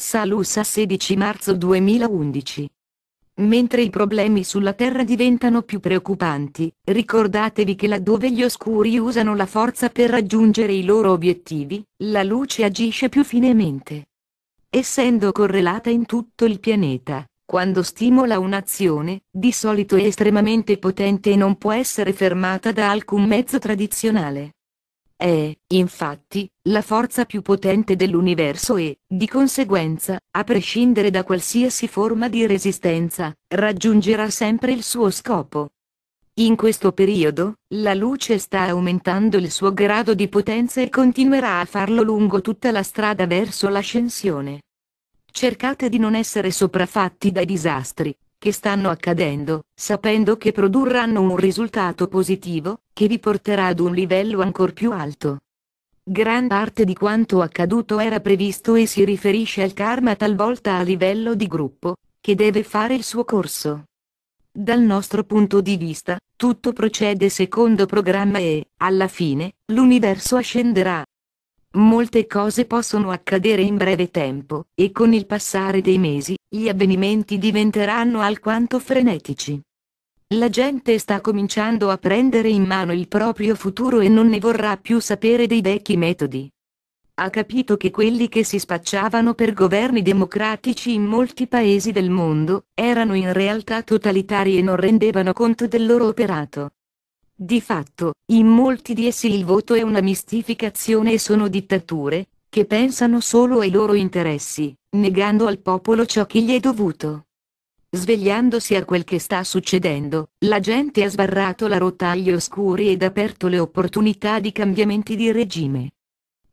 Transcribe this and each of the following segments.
Salus a 16 marzo 2011. Mentre i problemi sulla Terra diventano più preoccupanti, ricordatevi che laddove gli oscuri usano la forza per raggiungere i loro obiettivi, la luce agisce più finemente. Essendo correlata in tutto il pianeta, quando stimola un'azione, di solito è estremamente potente e non può essere fermata da alcun mezzo tradizionale. È, infatti, la forza più potente dell'universo e, di conseguenza, a prescindere da qualsiasi forma di resistenza, raggiungerà sempre il suo scopo. In questo periodo, la luce sta aumentando il suo grado di potenza e continuerà a farlo lungo tutta la strada verso l'ascensione. Cercate di non essere sopraffatti dai disastri, che stanno accadendo, sapendo che produrranno un risultato positivo, che vi porterà ad un livello ancor più alto. Gran parte di quanto accaduto era previsto e si riferisce al karma talvolta a livello di gruppo, che deve fare il suo corso. Dal nostro punto di vista, tutto procede secondo programma e, alla fine, l'universo ascenderà, Molte cose possono accadere in breve tempo, e con il passare dei mesi, gli avvenimenti diventeranno alquanto frenetici. La gente sta cominciando a prendere in mano il proprio futuro e non ne vorrà più sapere dei vecchi metodi. Ha capito che quelli che si spacciavano per governi democratici in molti paesi del mondo, erano in realtà totalitari e non rendevano conto del loro operato. Di fatto, in molti di essi il voto è una mistificazione e sono dittature, che pensano solo ai loro interessi, negando al popolo ciò che gli è dovuto. Svegliandosi a quel che sta succedendo, la gente ha sbarrato la rotta agli oscuri ed aperto le opportunità di cambiamenti di regime.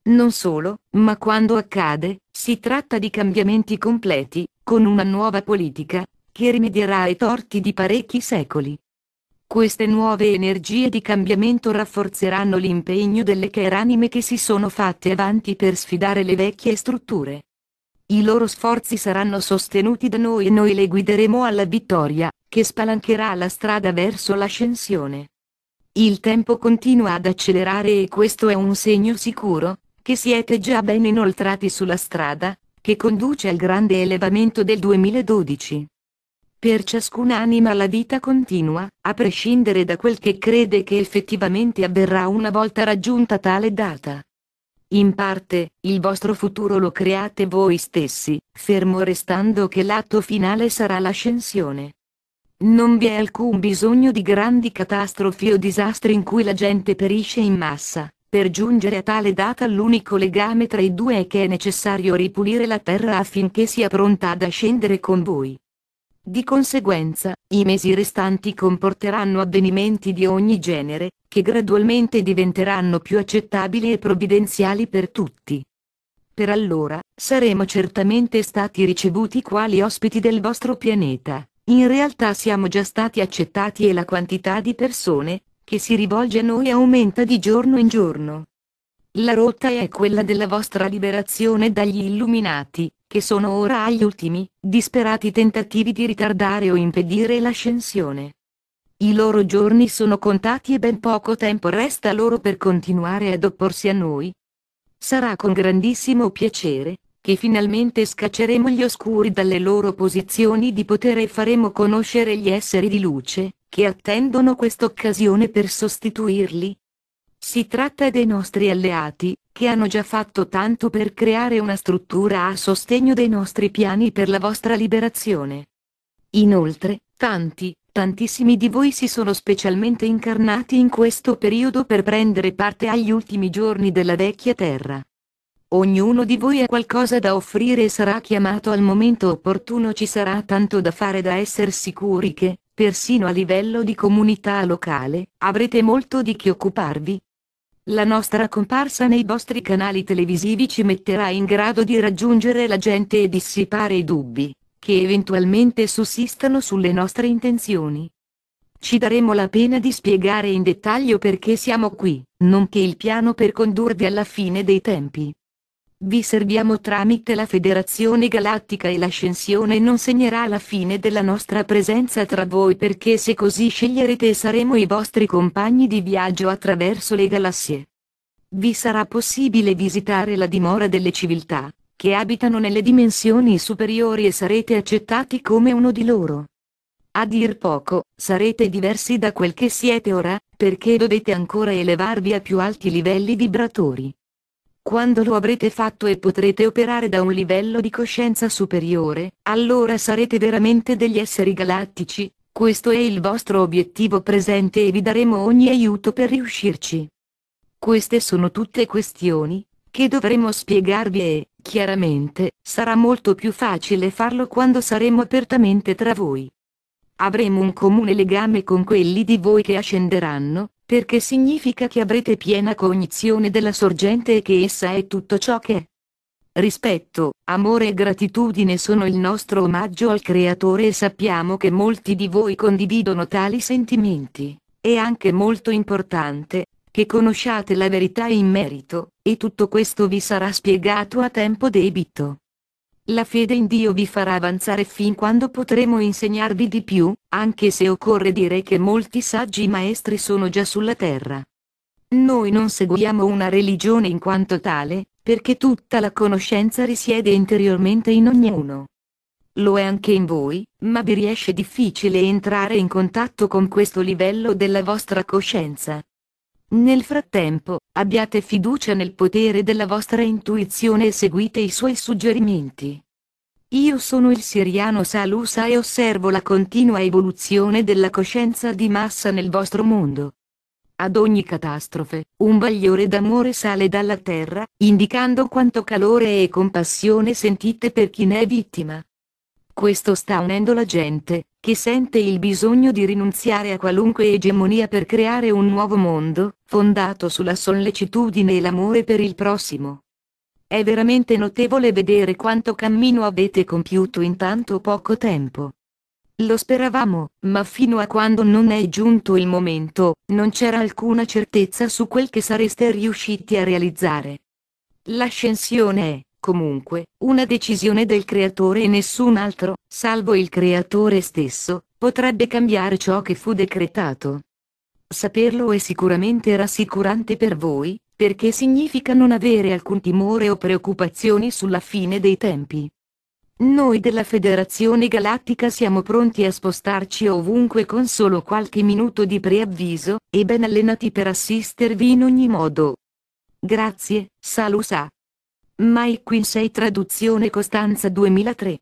Non solo, ma quando accade, si tratta di cambiamenti completi, con una nuova politica, che rimedierà ai torti di parecchi secoli. Queste nuove energie di cambiamento rafforzeranno l'impegno delle care anime che si sono fatte avanti per sfidare le vecchie strutture. I loro sforzi saranno sostenuti da noi e noi le guideremo alla vittoria, che spalancherà la strada verso l'ascensione. Il tempo continua ad accelerare e questo è un segno sicuro, che siete già ben inoltrati sulla strada, che conduce al grande elevamento del 2012. Per ciascuna anima la vita continua, a prescindere da quel che crede che effettivamente avverrà una volta raggiunta tale data. In parte, il vostro futuro lo create voi stessi, fermo restando che l'atto finale sarà l'ascensione. Non vi è alcun bisogno di grandi catastrofi o disastri in cui la gente perisce in massa. Per giungere a tale data l'unico legame tra i due è che è necessario ripulire la terra affinché sia pronta ad ascendere con voi. Di conseguenza, i mesi restanti comporteranno avvenimenti di ogni genere, che gradualmente diventeranno più accettabili e provvidenziali per tutti. Per allora, saremo certamente stati ricevuti quali ospiti del vostro pianeta. In realtà siamo già stati accettati e la quantità di persone, che si rivolge a noi aumenta di giorno in giorno. La rotta è quella della vostra liberazione dagli illuminati, che sono ora agli ultimi, disperati tentativi di ritardare o impedire l'ascensione. I loro giorni sono contati e ben poco tempo resta loro per continuare ad opporsi a noi. Sarà con grandissimo piacere, che finalmente scacceremo gli oscuri dalle loro posizioni di potere e faremo conoscere gli esseri di luce, che attendono quest'occasione per sostituirli. Si tratta dei nostri alleati, che hanno già fatto tanto per creare una struttura a sostegno dei nostri piani per la vostra liberazione. Inoltre, tanti, tantissimi di voi si sono specialmente incarnati in questo periodo per prendere parte agli ultimi giorni della vecchia terra. Ognuno di voi ha qualcosa da offrire e sarà chiamato al momento opportuno ci sarà tanto da fare da essere sicuri che, persino a livello di comunità locale, avrete molto di che occuparvi, la nostra comparsa nei vostri canali televisivi ci metterà in grado di raggiungere la gente e dissipare i dubbi, che eventualmente sussistano sulle nostre intenzioni. Ci daremo la pena di spiegare in dettaglio perché siamo qui, nonché il piano per condurvi alla fine dei tempi. Vi serviamo tramite la Federazione Galattica e l'ascensione non segnerà la fine della nostra presenza tra voi perché se così sceglierete saremo i vostri compagni di viaggio attraverso le galassie. Vi sarà possibile visitare la dimora delle civiltà, che abitano nelle dimensioni superiori e sarete accettati come uno di loro. A dir poco, sarete diversi da quel che siete ora, perché dovete ancora elevarvi a più alti livelli vibratori. Quando lo avrete fatto e potrete operare da un livello di coscienza superiore, allora sarete veramente degli esseri galattici, questo è il vostro obiettivo presente e vi daremo ogni aiuto per riuscirci. Queste sono tutte questioni, che dovremo spiegarvi e, chiaramente, sarà molto più facile farlo quando saremo apertamente tra voi. Avremo un comune legame con quelli di voi che ascenderanno, perché significa che avrete piena cognizione della sorgente e che essa è tutto ciò che è. Rispetto, amore e gratitudine sono il nostro omaggio al Creatore e sappiamo che molti di voi condividono tali sentimenti. È anche molto importante, che conosciate la verità in merito, e tutto questo vi sarà spiegato a tempo debito. La fede in Dio vi farà avanzare fin quando potremo insegnarvi di più, anche se occorre dire che molti saggi maestri sono già sulla terra. Noi non seguiamo una religione in quanto tale, perché tutta la conoscenza risiede interiormente in ognuno. Lo è anche in voi, ma vi riesce difficile entrare in contatto con questo livello della vostra coscienza. Nel frattempo, abbiate fiducia nel potere della vostra intuizione e seguite i suoi suggerimenti. Io sono il siriano Salusa e osservo la continua evoluzione della coscienza di massa nel vostro mondo. Ad ogni catastrofe, un bagliore d'amore sale dalla terra, indicando quanto calore e compassione sentite per chi ne è vittima. Questo sta unendo la gente, che sente il bisogno di rinunziare a qualunque egemonia per creare un nuovo mondo, fondato sulla sollecitudine e l'amore per il prossimo. È veramente notevole vedere quanto cammino avete compiuto in tanto poco tempo. Lo speravamo, ma fino a quando non è giunto il momento, non c'era alcuna certezza su quel che sareste riusciti a realizzare. L'ascensione è, Comunque, una decisione del creatore e nessun altro, salvo il creatore stesso, potrebbe cambiare ciò che fu decretato. Saperlo è sicuramente rassicurante per voi, perché significa non avere alcun timore o preoccupazioni sulla fine dei tempi. Noi della Federazione Galattica siamo pronti a spostarci ovunque con solo qualche minuto di preavviso, e ben allenati per assistervi in ogni modo. Grazie, Salusa. Mike Quincy traduzione Costanza 2003